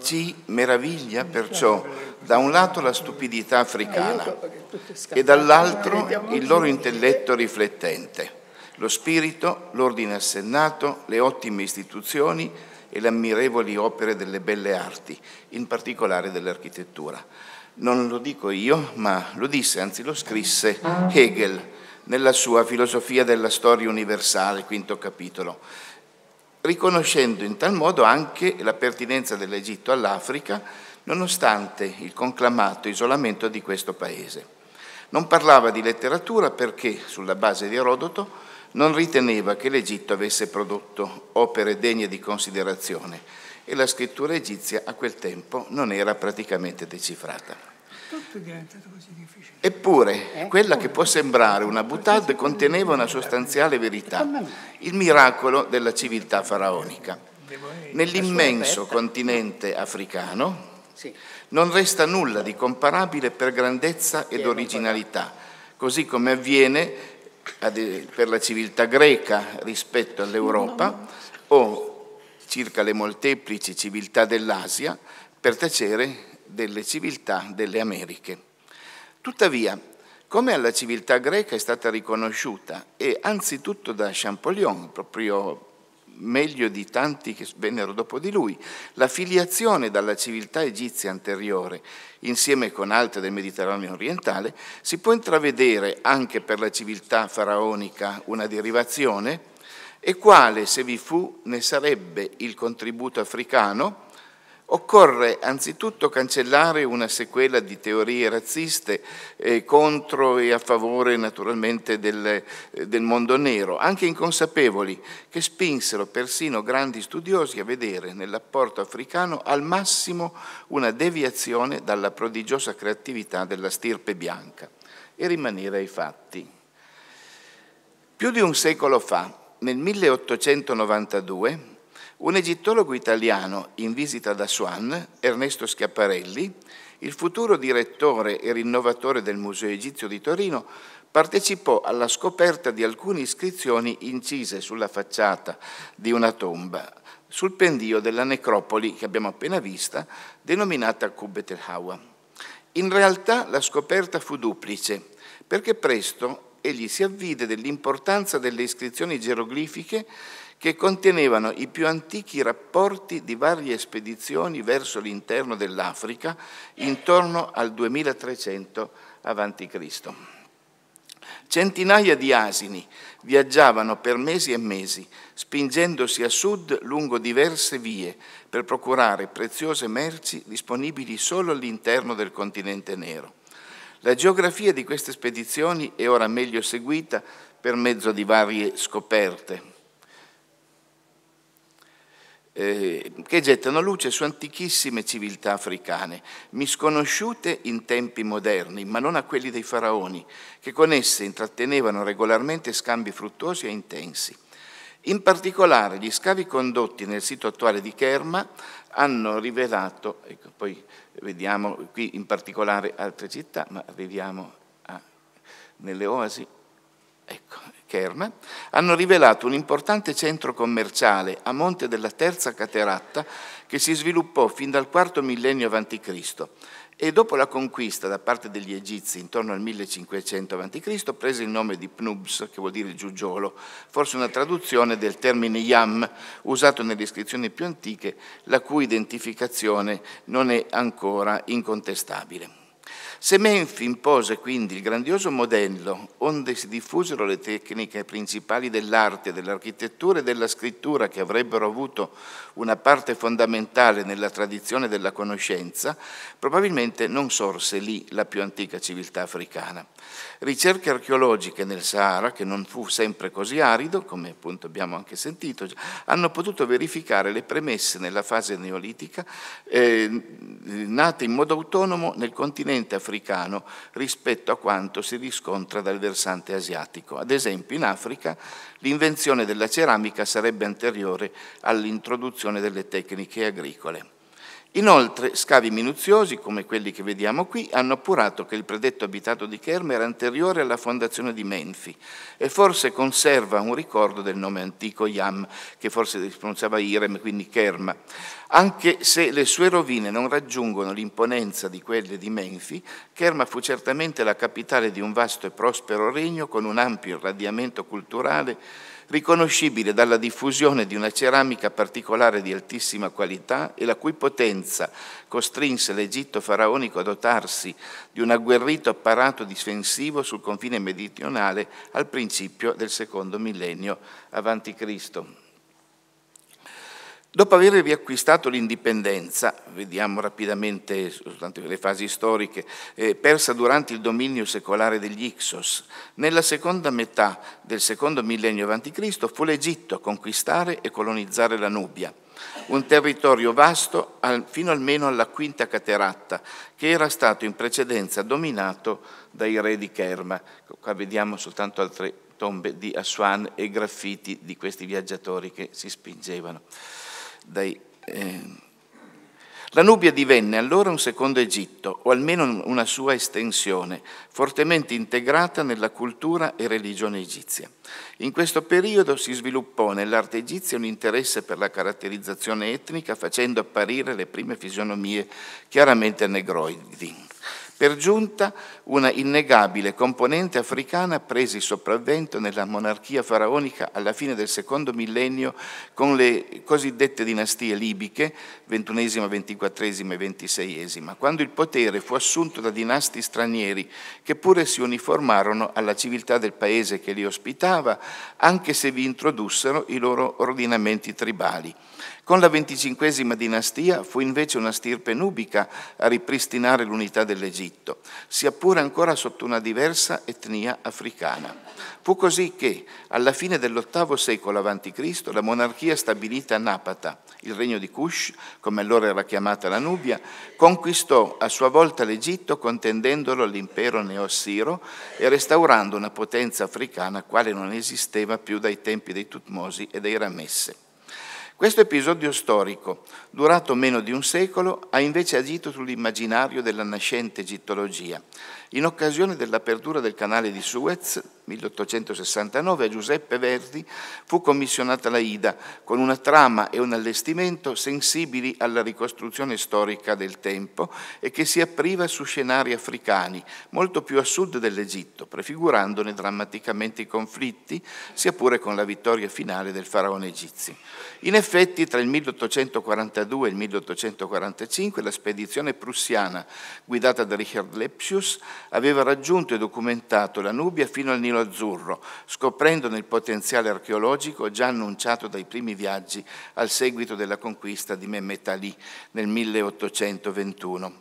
Si meraviglia perciò da un lato la stupidità africana e dall'altro il loro intelletto riflettente, lo spirito, l'ordine assennato, le ottime istituzioni e le ammirevoli opere delle belle arti, in particolare dell'architettura. Non lo dico io, ma lo disse, anzi lo scrisse Hegel nella sua filosofia della storia universale, quinto capitolo riconoscendo in tal modo anche la pertinenza dell'Egitto all'Africa, nonostante il conclamato isolamento di questo paese. Non parlava di letteratura perché, sulla base di Erodoto, non riteneva che l'Egitto avesse prodotto opere degne di considerazione e la scrittura egizia a quel tempo non era praticamente decifrata. Tutto è diventato così difficile. Eppure, eh? quella che può sembrare una butade conteneva una sostanziale verità, eh, il miracolo della civiltà faraonica. Nell'immenso continente africano non resta nulla di comparabile per grandezza ed originalità, così come avviene per la civiltà greca rispetto all'Europa o circa le molteplici civiltà dell'Asia per tacere delle civiltà delle Americhe. Tuttavia, come alla civiltà greca è stata riconosciuta, e anzitutto da Champollion, proprio meglio di tanti che vennero dopo di lui, la filiazione dalla civiltà egizia anteriore, insieme con altre del Mediterraneo orientale, si può intravedere anche per la civiltà faraonica una derivazione, e quale, se vi fu, ne sarebbe il contributo africano, Occorre anzitutto cancellare una sequela di teorie razziste eh, contro e a favore naturalmente del, eh, del mondo nero, anche inconsapevoli, che spinsero persino grandi studiosi a vedere nell'apporto africano al massimo una deviazione dalla prodigiosa creatività della stirpe bianca. E rimanere ai fatti. Più di un secolo fa, nel 1892, un egittologo italiano in visita da Swan, Ernesto Schiaparelli, il futuro direttore e rinnovatore del Museo Egizio di Torino, partecipò alla scoperta di alcune iscrizioni incise sulla facciata di una tomba sul pendio della necropoli che abbiamo appena vista, denominata Kubbet el Hawa. In realtà la scoperta fu duplice, perché presto egli si avvide dell'importanza delle iscrizioni geroglifiche che contenevano i più antichi rapporti di varie spedizioni verso l'interno dell'Africa intorno al 2300 a.C. Centinaia di asini viaggiavano per mesi e mesi, spingendosi a sud lungo diverse vie per procurare preziose merci disponibili solo all'interno del continente nero. La geografia di queste spedizioni è ora meglio seguita per mezzo di varie scoperte, eh, che gettano luce su antichissime civiltà africane, misconosciute in tempi moderni, ma non a quelli dei faraoni, che con esse intrattenevano regolarmente scambi fruttuosi e intensi. In particolare gli scavi condotti nel sito attuale di Kerma hanno rivelato, ecco, poi vediamo qui in particolare altre città, ma arriviamo a, nelle oasi, ecco, Kerma, hanno rivelato un importante centro commerciale a monte della terza cateratta che si sviluppò fin dal quarto millennio a.C. e dopo la conquista da parte degli Egizi intorno al 1500 a.C. prese il nome di Pnubs, che vuol dire giugiolo, forse una traduzione del termine Yam, usato nelle iscrizioni più antiche, la cui identificazione non è ancora incontestabile. Semenfi impose quindi il grandioso modello onde si diffusero le tecniche principali dell'arte, dell'architettura e della scrittura che avrebbero avuto una parte fondamentale nella tradizione della conoscenza, probabilmente non sorse lì la più antica civiltà africana. Ricerche archeologiche nel Sahara, che non fu sempre così arido, come appunto abbiamo anche sentito, hanno potuto verificare le premesse nella fase neolitica eh, nate in modo autonomo nel continente africano africano rispetto a quanto si riscontra dal versante asiatico. Ad esempio in Africa l'invenzione della ceramica sarebbe anteriore all'introduzione delle tecniche agricole. Inoltre, scavi minuziosi, come quelli che vediamo qui, hanno appurato che il predetto abitato di Kerma era anteriore alla fondazione di Menfi e forse conserva un ricordo del nome antico Yam, che forse si pronunciava Irem, quindi Kerma. Anche se le sue rovine non raggiungono l'imponenza di quelle di Menfi, Kerma fu certamente la capitale di un vasto e prospero regno con un ampio irradiamento culturale riconoscibile dalla diffusione di una ceramica particolare di altissima qualità e la cui potenza costrinse l'Egitto faraonico a dotarsi di un agguerrito apparato difensivo sul confine meridionale al principio del secondo millennio a.C. Dopo aver riacquistato l'indipendenza, vediamo rapidamente soltanto le fasi storiche, eh, persa durante il dominio secolare degli Ixos, nella seconda metà del secondo millennio a.C. fu l'Egitto a conquistare e colonizzare la Nubia, un territorio vasto al, fino almeno alla quinta cateratta, che era stato in precedenza dominato dai re di Kerma. Qua vediamo soltanto altre tombe di Aswan e graffiti di questi viaggiatori che si spingevano dai... Eh. La Nubia divenne allora un secondo Egitto, o almeno una sua estensione, fortemente integrata nella cultura e religione egizia. In questo periodo si sviluppò nell'arte egizia un interesse per la caratterizzazione etnica, facendo apparire le prime fisionomie chiaramente negroidi per giunta una innegabile componente africana prese il sopravvento nella monarchia faraonica alla fine del secondo millennio con le cosiddette dinastie libiche, ventunesima, ventiquattresima e ventiseiesima, quando il potere fu assunto da dinasti stranieri che pure si uniformarono alla civiltà del paese che li ospitava, anche se vi introdussero i loro ordinamenti tribali. Con la venticinquesima dinastia fu invece una stirpe nubica a ripristinare l'unità dell'Egitto, sia pure ancora sotto una diversa etnia africana. Fu così che, alla fine dell'VIII secolo a.C., la monarchia stabilita a Napata, il regno di Cush, come allora era chiamata la Nubia, conquistò a sua volta l'Egitto contendendolo all'impero neossiro e restaurando una potenza africana quale non esisteva più dai tempi dei Tutmosi e dei Ramesse. Questo episodio storico, durato meno di un secolo, ha invece agito sull'immaginario della nascente egittologia in occasione dell'apertura del canale di Suez, 1869, a Giuseppe Verdi fu commissionata la Ida con una trama e un allestimento sensibili alla ricostruzione storica del tempo e che si apriva su scenari africani, molto più a sud dell'Egitto, prefigurandone drammaticamente i conflitti, sia pure con la vittoria finale del faraone egizio. In effetti, tra il 1842 e il 1845, la spedizione prussiana, guidata da Richard Lepsius, aveva raggiunto e documentato la Nubia fino al Nilo Azzurro, scoprendone il potenziale archeologico già annunciato dai primi viaggi al seguito della conquista di Mehmet Ali nel 1821.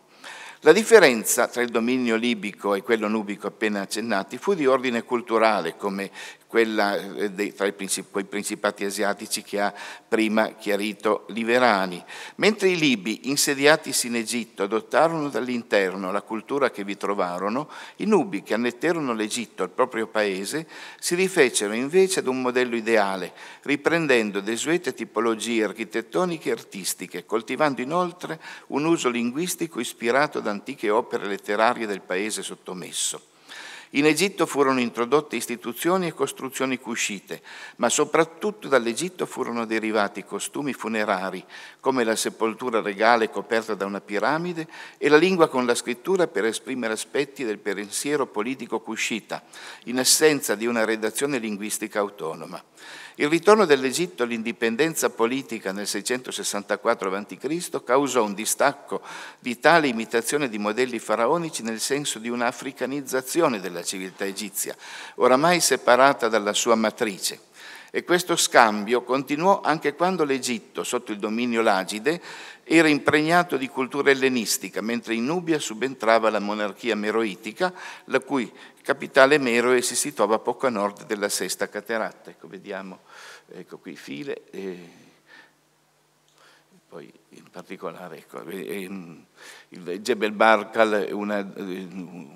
La differenza tra il dominio libico e quello nubico appena accennati fu di ordine culturale, come quella eh, dei, tra princip quei principati asiatici che ha prima chiarito Liverani. Mentre i libi, insediatisi in Egitto, adottarono dall'interno la cultura che vi trovarono, i nubi che annetterono l'Egitto al proprio paese si rifecero invece ad un modello ideale, riprendendo desuete tipologie architettoniche e artistiche, coltivando inoltre un uso linguistico ispirato ad antiche opere letterarie del paese sottomesso. In Egitto furono introdotte istituzioni e costruzioni cuscite, ma soprattutto dall'Egitto furono derivati costumi funerari, come la sepoltura regale coperta da una piramide e la lingua con la scrittura per esprimere aspetti del pensiero politico cuscita, in assenza di una redazione linguistica autonoma. Il ritorno dell'Egitto all'indipendenza politica nel 664 a.C. causò un distacco di tale imitazione di modelli faraonici nel senso di una africanizzazione della della civiltà egizia, oramai separata dalla sua matrice. E questo scambio continuò anche quando l'Egitto, sotto il dominio Lagide, era impregnato di cultura ellenistica, mentre in Nubia subentrava la monarchia meroitica, la cui capitale Meroe si situava poco a nord della sesta cateratta. Ecco, vediamo, ecco qui file. Eh poi in particolare ecco, mm, il Jebel Barkal è una, eh,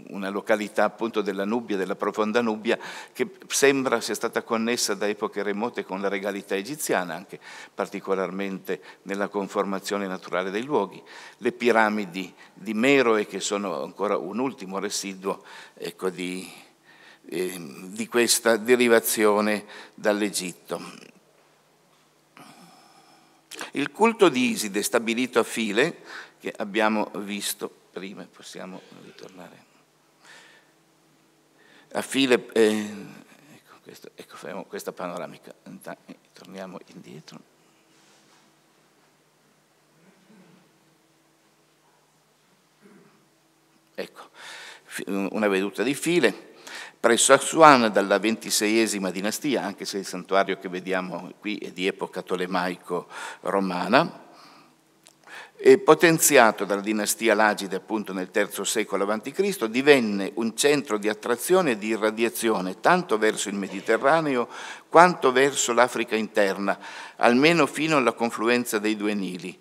una, località appunto della Nubia, della profonda Nubia, che sembra sia stata connessa da epoche remote con la regalità egiziana, anche particolarmente nella conformazione naturale dei luoghi. Le piramidi di Meroe, che sono ancora un ultimo residuo ecco, di, eh, di questa derivazione dall'Egitto. Il culto di Iside stabilito a file, che abbiamo visto prima, possiamo ritornare. A file, eh, ecco, questo, ecco, faremo questa panoramica, eh, torniamo indietro. Ecco, una veduta di file, presso Aksuan dalla ventiseiesima dinastia, anche se il santuario che vediamo qui è di epoca tolemaico-romana, e potenziato dalla dinastia Lagide appunto nel III secolo a.C., divenne un centro di attrazione e di irradiazione tanto verso il Mediterraneo quanto verso l'Africa interna, almeno fino alla confluenza dei due Nili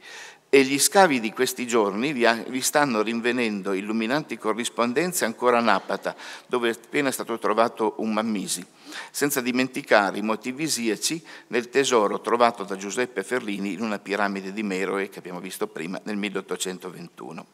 e gli scavi di questi giorni vi stanno rinvenendo illuminanti corrispondenze ancora a Napata, dove è appena stato trovato un mammisi, senza dimenticare i motivi isiaci nel tesoro trovato da Giuseppe Ferlini in una piramide di Meroe che abbiamo visto prima nel 1821.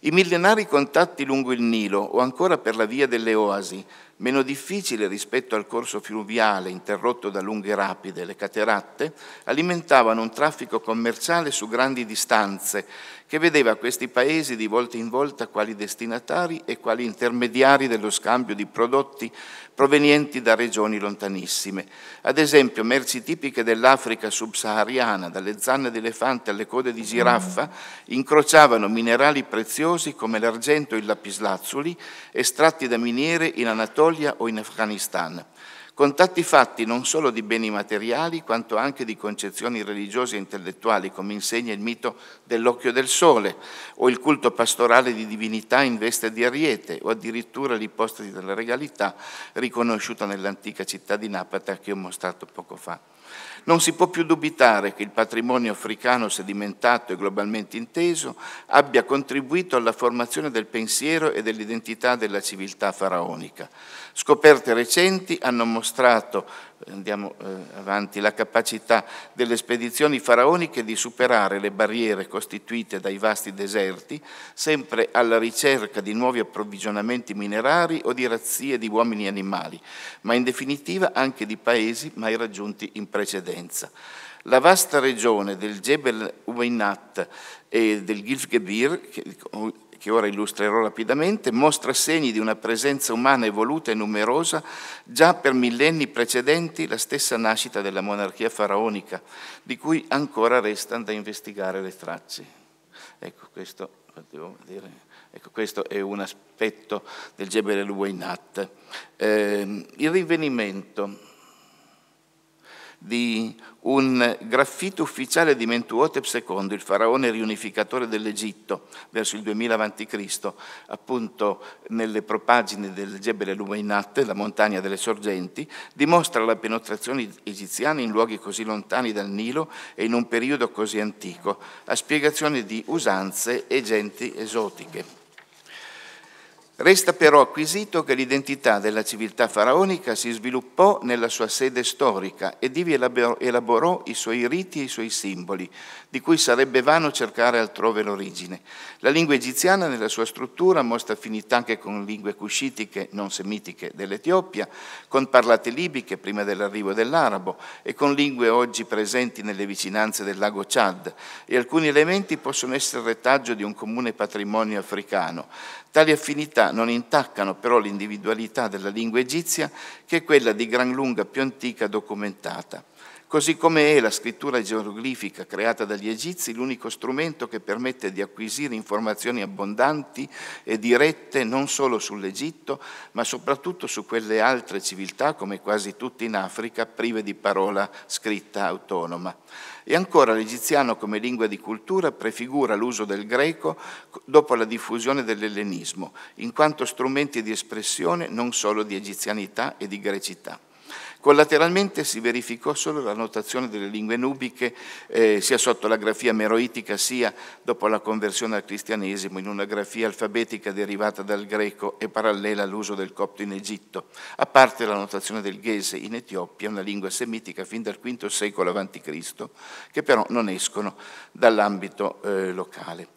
I millenari contatti lungo il Nilo o ancora per la via delle oasi meno difficile rispetto al corso fluviale interrotto da lunghe rapide, le cateratte, alimentavano un traffico commerciale su grandi distanze che vedeva questi paesi di volta in volta quali destinatari e quali intermediari dello scambio di prodotti provenienti da regioni lontanissime. Ad esempio merci tipiche dell'Africa subsahariana, dalle zanne d'elefante alle code di giraffa, incrociavano minerali preziosi come l'argento e il lapislazzuli, estratti da miniere in Anatolia, Mongolia o in Afghanistan. Contatti fatti non solo di beni materiali, quanto anche di concezioni religiose e intellettuali, come insegna il mito dell'occhio del sole, o il culto pastorale di divinità in veste di ariete, o addirittura l'ipostasi della regalità riconosciuta nell'antica città di Napata che ho mostrato poco fa. Non si può più dubitare che il patrimonio africano sedimentato e globalmente inteso abbia contribuito alla formazione del pensiero e dell'identità della civiltà faraonica. Scoperte recenti hanno mostrato andiamo eh, avanti, la capacità delle spedizioni faraoniche di superare le barriere costituite dai vasti deserti, sempre alla ricerca di nuovi approvvigionamenti minerari o di razzie di uomini e animali, ma in definitiva anche di paesi mai raggiunti in precedenza. La vasta regione del Jebel Uweinat e del Gilf Gebir, che ora illustrerò rapidamente, mostra segni di una presenza umana evoluta e numerosa già per millenni precedenti la stessa nascita della monarchia faraonica, di cui ancora restano da investigare le tracce. Ecco, questo, ecco, questo è un aspetto del Jebel el-Wainat. Eh, il rinvenimento di un graffito ufficiale di Mentuotep II, il faraone riunificatore dell'Egitto verso il 2000 a.C., appunto nelle propagine del Jebel el-Umainat, la montagna delle sorgenti, dimostra la penetrazione egiziana in luoghi così lontani dal Nilo e in un periodo così antico, a spiegazione di usanze e genti esotiche. Resta però acquisito che l'identità della civiltà faraonica si sviluppò nella sua sede storica ed ivi elaborò i suoi riti e i suoi simboli, di cui sarebbe vano cercare altrove l'origine. La lingua egiziana nella sua struttura mostra affinità anche con lingue cuscitiche, non semitiche, dell'Etiopia, con parlate libiche prima dell'arrivo dell'arabo e con lingue oggi presenti nelle vicinanze del lago Chad e alcuni elementi possono essere retaggio di un comune patrimonio africano. Tali affinità non intaccano però l'individualità della lingua egizia, che è quella di gran lunga più antica documentata. Così come è la scrittura geroglifica creata dagli egizi l'unico strumento che permette di acquisire informazioni abbondanti e dirette non solo sull'Egitto, ma soprattutto su quelle altre civiltà, come quasi tutte in Africa, prive di parola scritta autonoma. E ancora l'egiziano come lingua di cultura prefigura l'uso del greco dopo la diffusione dell'ellenismo, in quanto strumenti di espressione non solo di egizianità e di grecità. Collateralmente si verificò solo la notazione delle lingue nubiche eh, sia sotto la grafia meroitica sia dopo la conversione al cristianesimo in una grafia alfabetica derivata dal greco e parallela all'uso del copto in Egitto, a parte la notazione del ghese in Etiopia, una lingua semitica fin dal V secolo a.C., che però non escono dall'ambito eh, locale.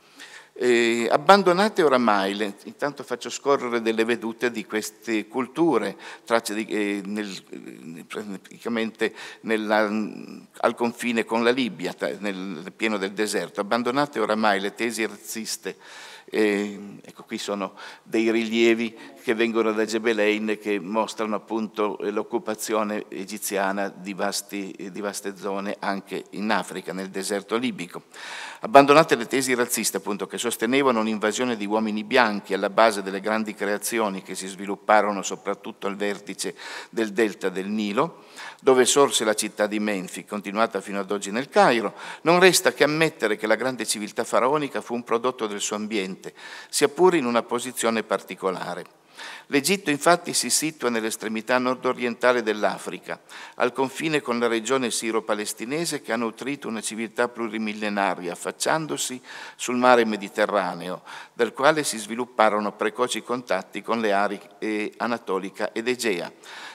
Eh, abbandonate oramai, le, intanto faccio scorrere delle vedute di queste culture, tracce di, eh, nel, eh, praticamente nella, mm, al confine con la Libia, nel pieno del deserto, abbandonate oramai le tesi razziste. Eh, ecco qui sono dei rilievi che vengono da Gebelein che mostrano appunto l'occupazione egiziana di, vasti, di, vaste zone anche in Africa, nel deserto libico. Abbandonate le tesi razziste appunto che sostenevano un'invasione di uomini bianchi alla base delle grandi creazioni che si svilupparono soprattutto al vertice del delta del Nilo, dove sorse la città di Menfi, continuata fino ad oggi nel Cairo, non resta che ammettere che la grande civiltà faraonica fu un prodotto del suo ambiente, sia pure in una posizione particolare. L'Egitto infatti si situa nell'estremità nord-orientale dell'Africa, al confine con la regione siro-palestinese che ha nutrito una civiltà plurimillenaria, affacciandosi sul mare Mediterraneo, dal quale si svilupparono precoci contatti con le aree eh, anatolica ed egea.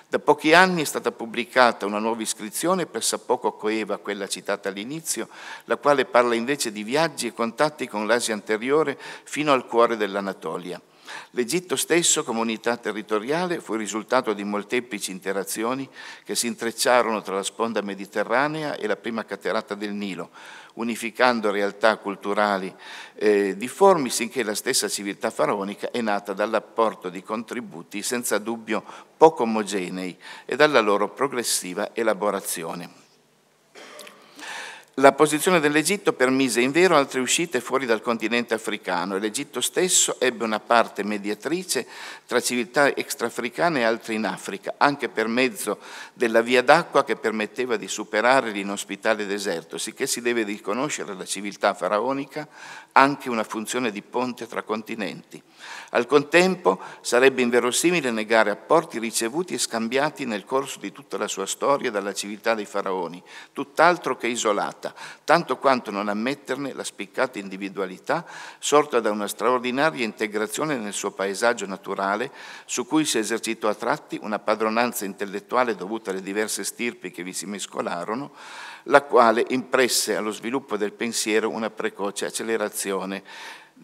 Da pochi anni è stata pubblicata una nuova iscrizione pressappoco coeva, quella citata all'inizio, la quale parla invece di viaggi e contatti con l'Asia anteriore fino al cuore dell'Anatolia. L'Egitto stesso, come unità territoriale, fu il risultato di molteplici interazioni che si intrecciarono tra la sponda mediterranea e la prima caterata del Nilo, unificando realtà culturali eh, difformi, sinché la stessa civiltà faraonica è nata dall'apporto di contributi senza dubbio poco omogenei e dalla loro progressiva elaborazione. La posizione dell'Egitto permise invero altre uscite fuori dal continente africano e l'Egitto stesso ebbe una parte mediatrice tra civiltà extrafricane e altre in Africa, anche per mezzo della via d'acqua che permetteva di superare l'inospitale deserto, sicché si deve riconoscere alla civiltà faraonica anche una funzione di ponte tra continenti. Al contempo sarebbe inverosimile negare apporti ricevuti e scambiati nel corso di tutta la sua storia dalla civiltà dei faraoni, tutt'altro che isolata fatta, tanto quanto non ammetterne la spiccata individualità sorta da una straordinaria integrazione nel suo paesaggio naturale, su cui si esercitò a tratti una padronanza intellettuale dovuta alle diverse stirpi che vi si mescolarono, la quale impresse allo sviluppo del pensiero una precoce accelerazione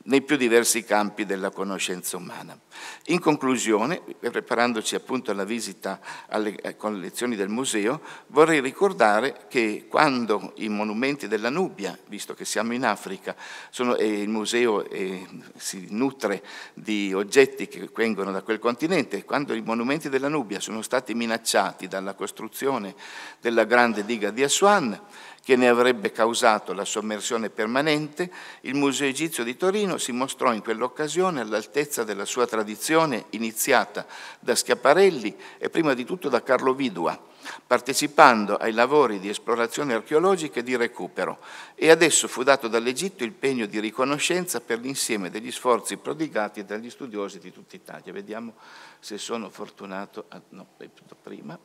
nei più diversi campi della conoscenza umana. In conclusione, preparandoci appunto alla visita alle eh, collezioni del museo, vorrei ricordare che quando i monumenti della Nubia, visto che siamo in Africa, sono, e eh, il museo eh, si nutre di oggetti che vengono da quel continente, quando i monumenti della Nubia sono stati minacciati dalla costruzione della grande diga di Aswan, che ne avrebbe causato la sommersione permanente, il Museo Egizio di Torino si mostrò in quell'occasione all'altezza della sua tradizione iniziata da Schiaparelli e prima di tutto da Carlo Vidua, partecipando ai lavori di esplorazione archeologica e di recupero e adesso fu dato dall'Egitto il pegno di riconoscenza per l'insieme degli sforzi prodigati dagli studiosi di tutta Italia. Vediamo se sono fortunato a... no, prima.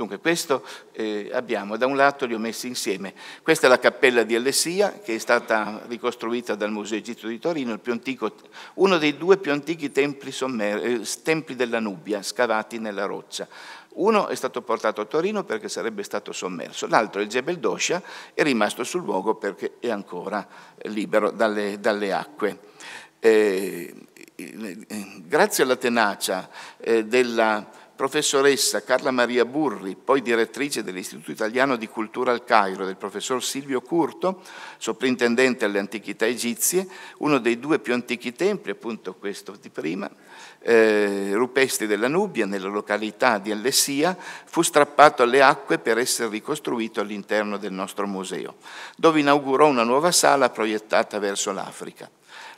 Dunque questo eh, abbiamo, da un lato li ho messi insieme. Questa è la cappella di Alessia che è stata ricostruita dal Museo Egizio di Torino, antico, uno dei due più antichi templi, eh, templi della Nubia scavati nella roccia. Uno è stato portato a Torino perché sarebbe stato sommerso, l'altro, il Gebel Dosha, è rimasto sul luogo perché è ancora libero dalle, dalle acque. Eh, eh grazie alla tenacia eh, della professoressa Carla Maria Burri, poi direttrice dell'Istituto Italiano di Cultura al Cairo, del professor Silvio Curto, soprintendente alle antichità egizie, uno dei due più antichi templi, appunto questo di prima, eh, rupestri della Nubia, nella località di Alessia, fu strappato alle acque per essere ricostruito all'interno del nostro museo, dove inaugurò una nuova sala proiettata verso l'Africa.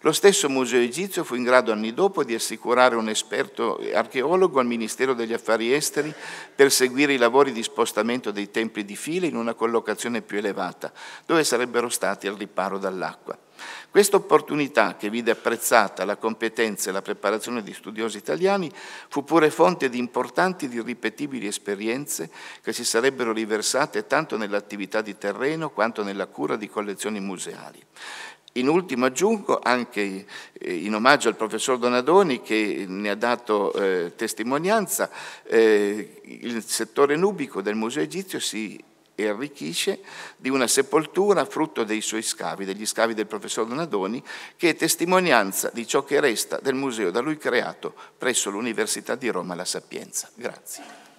Lo stesso Museo Egizio fu in grado anni dopo di assicurare un esperto archeologo al Ministero degli Affari Esteri per seguire i lavori di spostamento dei templi di file in una collocazione più elevata, dove sarebbero stati al riparo dall'acqua. Questa opportunità, che vide apprezzata la competenza e la preparazione di studiosi italiani, fu pure fonte di importanti ed irripetibili esperienze che si sarebbero riversate tanto nell'attività di terreno quanto nella cura di collezioni museali. In ultimo aggiungo anche eh, in omaggio al professor Donadoni che ne ha dato eh, testimonianza, eh, il settore nubico del Museo Egizio si e arricchisce di una sepoltura frutto dei suoi scavi, degli scavi del professor Donadoni, che è testimonianza di ciò che resta del museo da lui creato presso l'Università di Roma La Sapienza. Grazie.